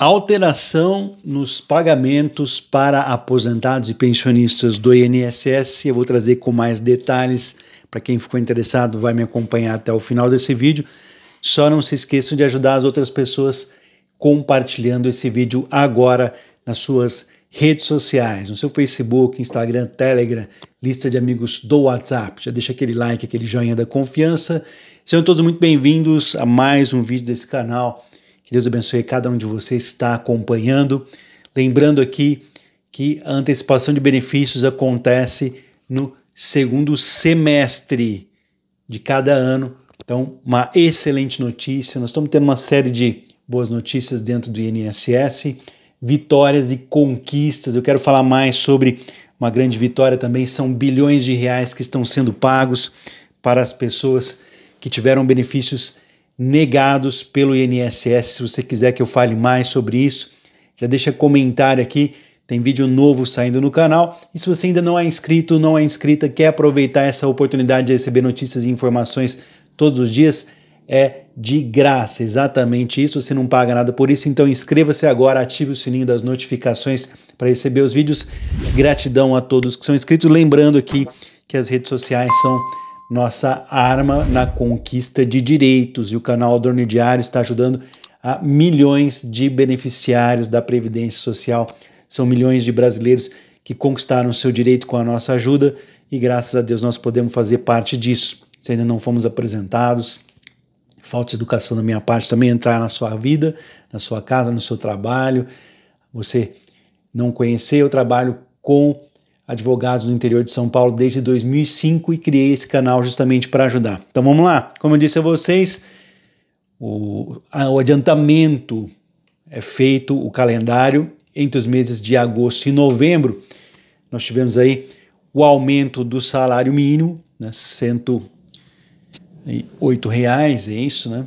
Alteração nos pagamentos para aposentados e pensionistas do INSS. Eu vou trazer com mais detalhes. Para quem ficou interessado, vai me acompanhar até o final desse vídeo. Só não se esqueçam de ajudar as outras pessoas compartilhando esse vídeo agora nas suas redes sociais, no seu Facebook, Instagram, Telegram, lista de amigos do WhatsApp. Já deixa aquele like, aquele joinha da confiança. Sejam todos muito bem-vindos a mais um vídeo desse canal Deus abençoe cada um de vocês que está acompanhando. Lembrando aqui que a antecipação de benefícios acontece no segundo semestre de cada ano. Então, uma excelente notícia. Nós estamos tendo uma série de boas notícias dentro do INSS, vitórias e conquistas. Eu quero falar mais sobre uma grande vitória também, são bilhões de reais que estão sendo pagos para as pessoas que tiveram benefícios negados pelo INSS. Se você quiser que eu fale mais sobre isso, já deixa comentário aqui. Tem vídeo novo saindo no canal. E se você ainda não é inscrito, não é inscrita, quer aproveitar essa oportunidade de receber notícias e informações todos os dias, é de graça, exatamente isso. Você não paga nada por isso, então inscreva-se agora, ative o sininho das notificações para receber os vídeos. Gratidão a todos que são inscritos. Lembrando aqui que as redes sociais são nossa arma na conquista de direitos. E o canal Adorno Diário está ajudando a milhões de beneficiários da Previdência Social. São milhões de brasileiros que conquistaram seu direito com a nossa ajuda e graças a Deus nós podemos fazer parte disso. Se ainda não fomos apresentados, falta de educação da minha parte também entrar na sua vida, na sua casa, no seu trabalho. Você não conhecer, eu trabalho com advogados no interior de São Paulo desde 2005 e criei esse canal justamente para ajudar. Então vamos lá. Como eu disse a vocês, o, o adiantamento é feito, o calendário, entre os meses de agosto e novembro, nós tivemos aí o aumento do salário mínimo, né, 108 reais, é isso, né?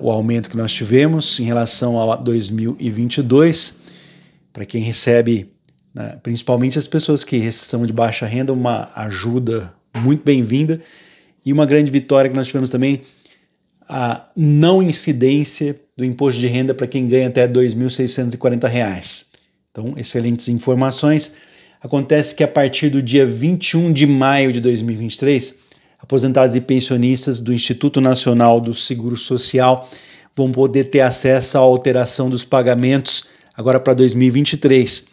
O aumento que nós tivemos em relação a 2022, para quem recebe né? Principalmente as pessoas que são de baixa renda, uma ajuda muito bem-vinda. E uma grande vitória que nós tivemos também, a não incidência do imposto de renda para quem ganha até R$ 2.640. Então, excelentes informações. Acontece que a partir do dia 21 de maio de 2023, aposentados e pensionistas do Instituto Nacional do Seguro Social vão poder ter acesso à alteração dos pagamentos agora para 2023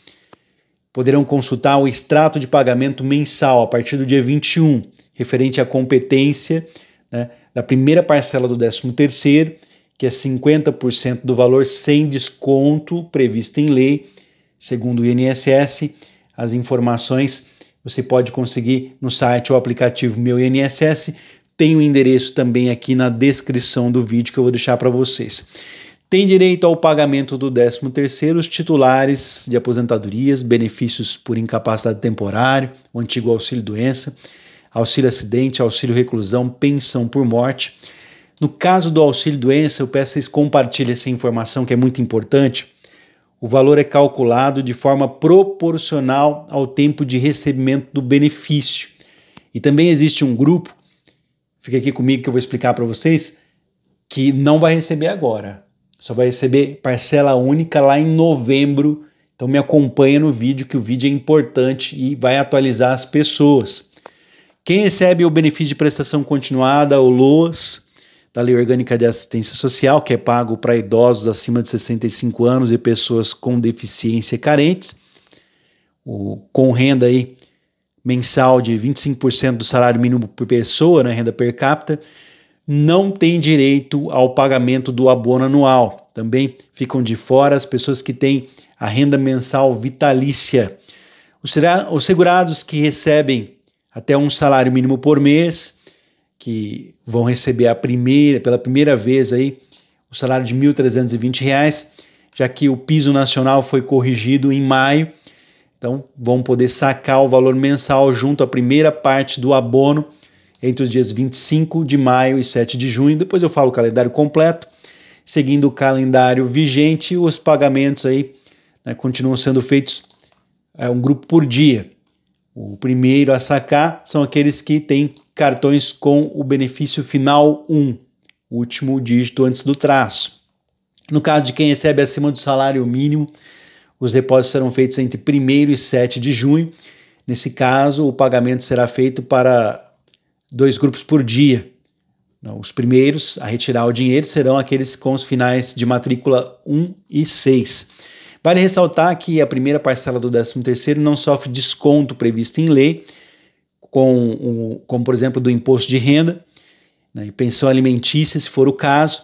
poderão consultar o extrato de pagamento mensal a partir do dia 21, referente à competência né, da primeira parcela do 13º, que é 50% do valor sem desconto previsto em lei, segundo o INSS. As informações você pode conseguir no site ou aplicativo Meu INSS. Tem o endereço também aqui na descrição do vídeo que eu vou deixar para vocês. Tem direito ao pagamento do 13º os titulares de aposentadorias, benefícios por incapacidade temporária, o antigo auxílio doença, auxílio acidente, auxílio reclusão, pensão por morte. No caso do auxílio doença, eu peço que vocês compartilhem essa informação que é muito importante. O valor é calculado de forma proporcional ao tempo de recebimento do benefício. E também existe um grupo, fica aqui comigo que eu vou explicar para vocês, que não vai receber agora, só vai receber parcela única lá em novembro. Então me acompanha no vídeo, que o vídeo é importante e vai atualizar as pessoas. Quem recebe o benefício de prestação continuada, o LOAS, da Lei Orgânica de Assistência Social, que é pago para idosos acima de 65 anos e pessoas com deficiência carentes, o, com renda aí mensal de 25% do salário mínimo por pessoa, na né, renda per capita, não têm direito ao pagamento do abono anual. Também ficam de fora as pessoas que têm a renda mensal vitalícia. Os segurados que recebem até um salário mínimo por mês, que vão receber a primeira, pela primeira vez aí, o salário de R$ 1.320, já que o piso nacional foi corrigido em maio. Então, vão poder sacar o valor mensal junto à primeira parte do abono entre os dias 25 de maio e 7 de junho. Depois eu falo o calendário completo. Seguindo o calendário vigente, os pagamentos aí né, continuam sendo feitos é, um grupo por dia. O primeiro a sacar são aqueles que têm cartões com o benefício final 1, o último dígito antes do traço. No caso de quem recebe acima do salário mínimo, os depósitos serão feitos entre 1 e 7 de junho. Nesse caso, o pagamento será feito para dois grupos por dia. Os primeiros a retirar o dinheiro serão aqueles com os finais de matrícula 1 e 6. Vale ressaltar que a primeira parcela do 13º não sofre desconto previsto em lei, com o, como por exemplo do imposto de renda né, e pensão alimentícia, se for o caso.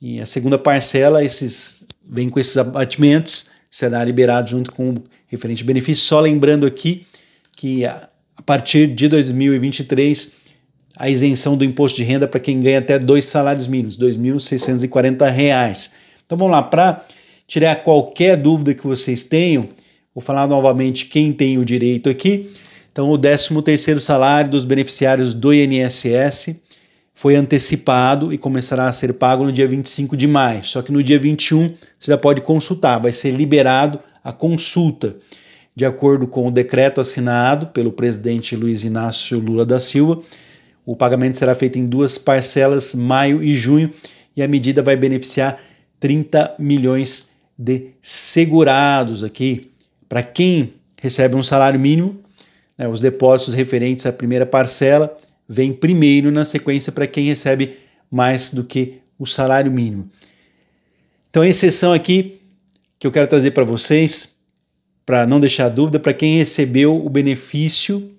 E a segunda parcela, esses vem com esses abatimentos, será liberado junto com o referente benefício. Só lembrando aqui que a, a partir de 2023 a isenção do imposto de renda para quem ganha até dois salários mínimos, R$ 2.640. Então vamos lá, para tirar qualquer dúvida que vocês tenham, vou falar novamente quem tem o direito aqui. Então o 13º salário dos beneficiários do INSS foi antecipado e começará a ser pago no dia 25 de maio. Só que no dia 21 você já pode consultar, vai ser liberado a consulta. De acordo com o decreto assinado pelo presidente Luiz Inácio Lula da Silva, o pagamento será feito em duas parcelas, maio e junho, e a medida vai beneficiar 30 milhões de segurados aqui. Para quem recebe um salário mínimo, né, os depósitos referentes à primeira parcela vêm primeiro na sequência para quem recebe mais do que o salário mínimo. Então, a exceção aqui que eu quero trazer para vocês, para não deixar dúvida, para quem recebeu o benefício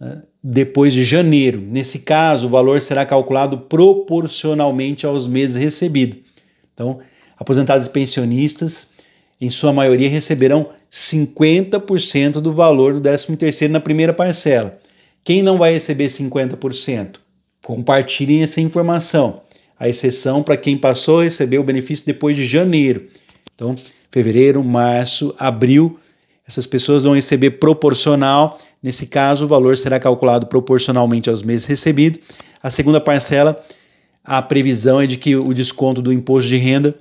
né, depois de janeiro. Nesse caso, o valor será calculado proporcionalmente aos meses recebidos. Então, aposentados e pensionistas, em sua maioria, receberão 50% do valor do 13º na primeira parcela. Quem não vai receber 50%? Compartilhem essa informação. A exceção para quem passou a receber o benefício depois de janeiro. Então, fevereiro, março, abril, essas pessoas vão receber proporcional. Nesse caso, o valor será calculado proporcionalmente aos meses recebidos. A segunda parcela, a previsão é de que o desconto do imposto de renda,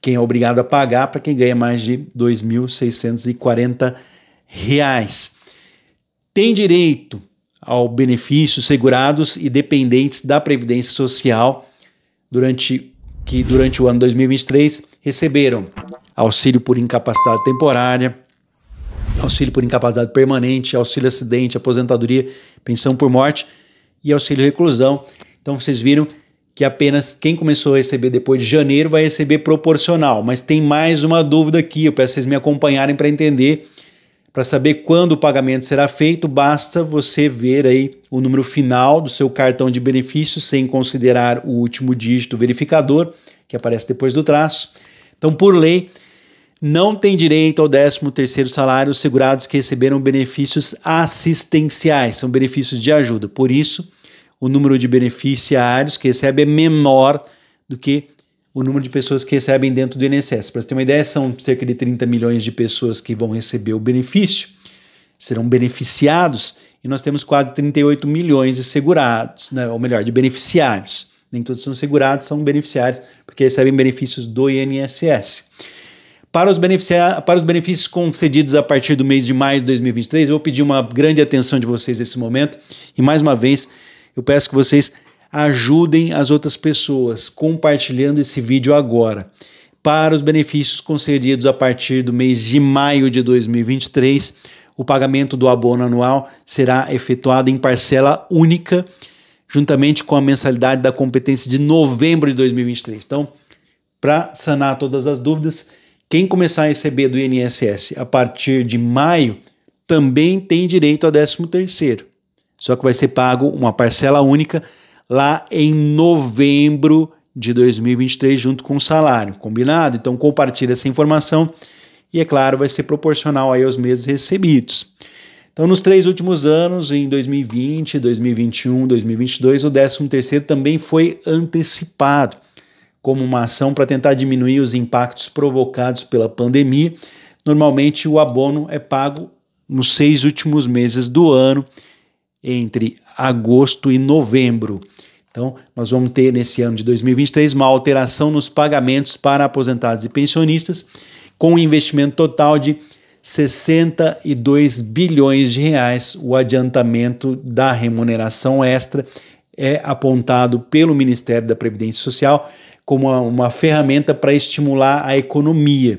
quem é obrigado a pagar, para quem ganha mais de R$ 2.640. Tem direito ao benefício segurados e dependentes da Previdência Social durante que durante o ano 2023 receberam auxílio por incapacidade temporária, auxílio por incapacidade permanente, auxílio acidente, aposentadoria, pensão por morte e auxílio reclusão. Então vocês viram que apenas quem começou a receber depois de janeiro vai receber proporcional. Mas tem mais uma dúvida aqui, eu peço vocês me acompanharem para entender. Para saber quando o pagamento será feito, basta você ver aí o número final do seu cartão de benefício sem considerar o último dígito verificador, que aparece depois do traço. Então, por lei, não tem direito ao 13º salário os segurados que receberam benefícios assistenciais, são benefícios de ajuda. Por isso, o número de beneficiários que recebe é menor do que o número de pessoas que recebem dentro do INSS. Para você ter uma ideia, são cerca de 30 milhões de pessoas que vão receber o benefício, serão beneficiados, e nós temos quase 38 milhões de segurados, né? ou melhor, de beneficiários. Nem todos são segurados, são beneficiários, porque recebem benefícios do INSS. Para os, para os benefícios concedidos a partir do mês de maio de 2023, eu vou pedir uma grande atenção de vocês nesse momento. E mais uma vez, eu peço que vocês ajudem as outras pessoas compartilhando esse vídeo agora. Para os benefícios concedidos a partir do mês de maio de 2023, o pagamento do abono anual será efetuado em parcela única, juntamente com a mensalidade da competência de novembro de 2023. Então, para sanar todas as dúvidas, quem começar a receber do INSS a partir de maio também tem direito a 13 terceiro, Só que vai ser pago uma parcela única lá em novembro de 2023 junto com o salário, combinado? Então compartilhe essa informação e é claro, vai ser proporcional aí aos meses recebidos. Então, nos três últimos anos, em 2020, 2021, 2022, o 13 terceiro também foi antecipado como uma ação para tentar diminuir os impactos provocados pela pandemia. Normalmente, o abono é pago nos seis últimos meses do ano, entre agosto e novembro. Então, nós vamos ter nesse ano de 2023 uma alteração nos pagamentos para aposentados e pensionistas, com um investimento total de 62 bilhões de reais. O adiantamento da remuneração extra é apontado pelo Ministério da Previdência Social como uma, uma ferramenta para estimular a economia.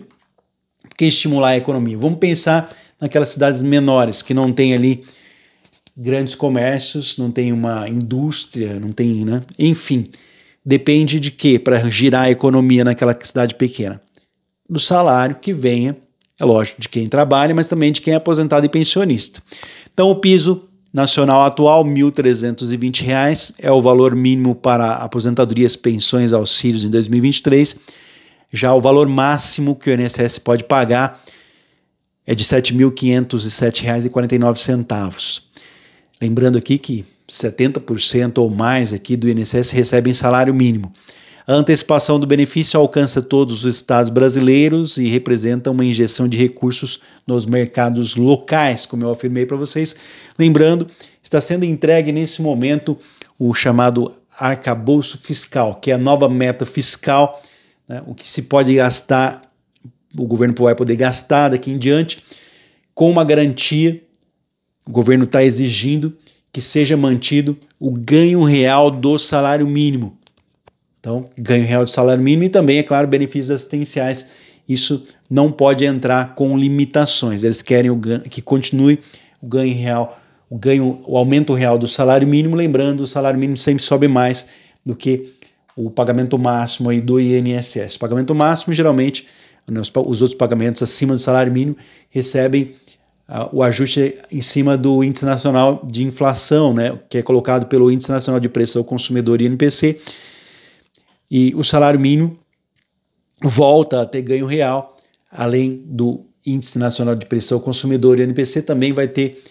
Por que é estimular a economia? Vamos pensar naquelas cidades menores que não tem ali grandes comércios, não tem uma indústria, não tem, né? Enfim, depende de quê para girar a economia naquela cidade pequena? Do salário que venha, é lógico, de quem trabalha, mas também de quem é aposentado e pensionista. Então o piso nacional atual, R$ 1.320 reais, é o valor mínimo para aposentadorias, pensões, auxílios em 2023. Já o valor máximo que o INSS pode pagar é de R$ 7.507,49. Lembrando aqui que 70% ou mais aqui do INSS recebem salário mínimo. A antecipação do benefício alcança todos os estados brasileiros e representa uma injeção de recursos nos mercados locais, como eu afirmei para vocês. Lembrando, está sendo entregue nesse momento o chamado arcabouço fiscal, que é a nova meta fiscal, né, o que se pode gastar, o governo vai poder gastar daqui em diante, com uma garantia, o governo está exigindo que seja mantido o ganho real do salário mínimo. Então, ganho real de salário mínimo e também, é claro, benefícios assistenciais. Isso não pode entrar com limitações. Eles querem ganho, que continue o ganho real, o ganho, o aumento real do salário mínimo, lembrando, o salário mínimo sempre sobe mais do que o pagamento máximo aí do INSS. O pagamento máximo geralmente os outros pagamentos acima do salário mínimo recebem uh, o ajuste em cima do índice nacional de inflação, né, que é colocado pelo índice nacional de preço ao consumidor INPC e o salário mínimo volta a ter ganho real, além do Índice Nacional de Preço ao Consumidor, e INPC, também vai ter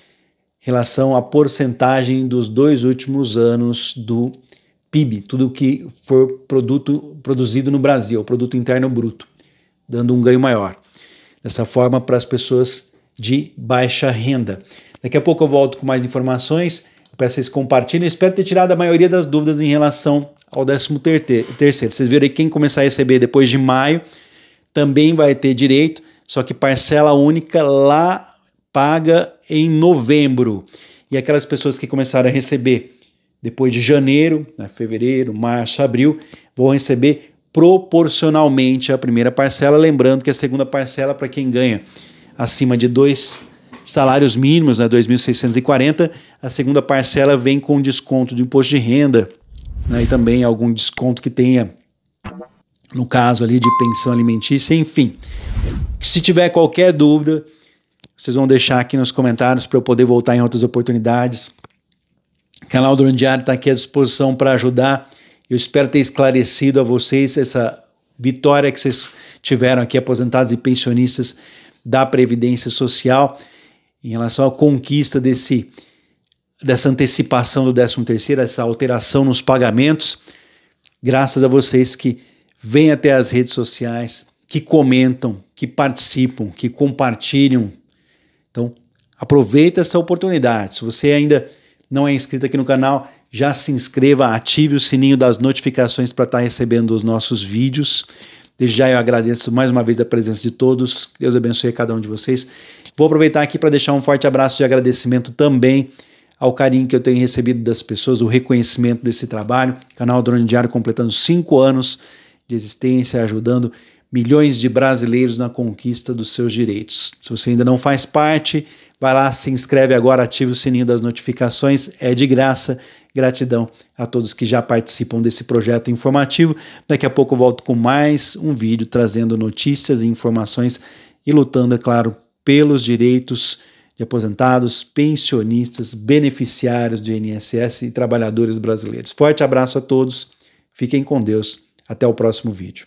relação à porcentagem dos dois últimos anos do PIB, tudo que for produto produzido no Brasil, produto interno bruto, dando um ganho maior. Dessa forma, para as pessoas de baixa renda. Daqui a pouco eu volto com mais informações. peço que vocês compartilhem. espero ter tirado a maioria das dúvidas em relação ao 13 terceiro. Vocês viram aí quem começar a receber depois de maio também vai ter direito, só que parcela única lá paga em novembro. E aquelas pessoas que começaram a receber depois de janeiro, né, fevereiro, março, abril, vão receber proporcionalmente a primeira parcela, lembrando que a segunda parcela para quem ganha acima de dois salários mínimos, né, 2.640, a segunda parcela vem com desconto do imposto de renda, né, e também algum desconto que tenha no caso ali de pensão alimentícia, enfim. Se tiver qualquer dúvida, vocês vão deixar aqui nos comentários para eu poder voltar em outras oportunidades. O canal do Diário está aqui à disposição para ajudar. Eu espero ter esclarecido a vocês essa vitória que vocês tiveram aqui, aposentados e pensionistas da Previdência Social, em relação à conquista desse dessa antecipação do 13 terceiro, essa alteração nos pagamentos, graças a vocês que vêm até as redes sociais, que comentam, que participam, que compartilham. Então, aproveita essa oportunidade. Se você ainda não é inscrito aqui no canal, já se inscreva, ative o sininho das notificações para estar tá recebendo os nossos vídeos. Desde já eu agradeço mais uma vez a presença de todos. Deus abençoe cada um de vocês. Vou aproveitar aqui para deixar um forte abraço de agradecimento também ao carinho que eu tenho recebido das pessoas, o reconhecimento desse trabalho. Canal Drone Diário completando cinco anos de existência, ajudando milhões de brasileiros na conquista dos seus direitos. Se você ainda não faz parte, vai lá, se inscreve agora, ativa o sininho das notificações, é de graça. Gratidão a todos que já participam desse projeto informativo. Daqui a pouco eu volto com mais um vídeo trazendo notícias e informações e lutando, é claro, pelos direitos de aposentados, pensionistas, beneficiários do INSS e trabalhadores brasileiros. Forte abraço a todos, fiquem com Deus, até o próximo vídeo.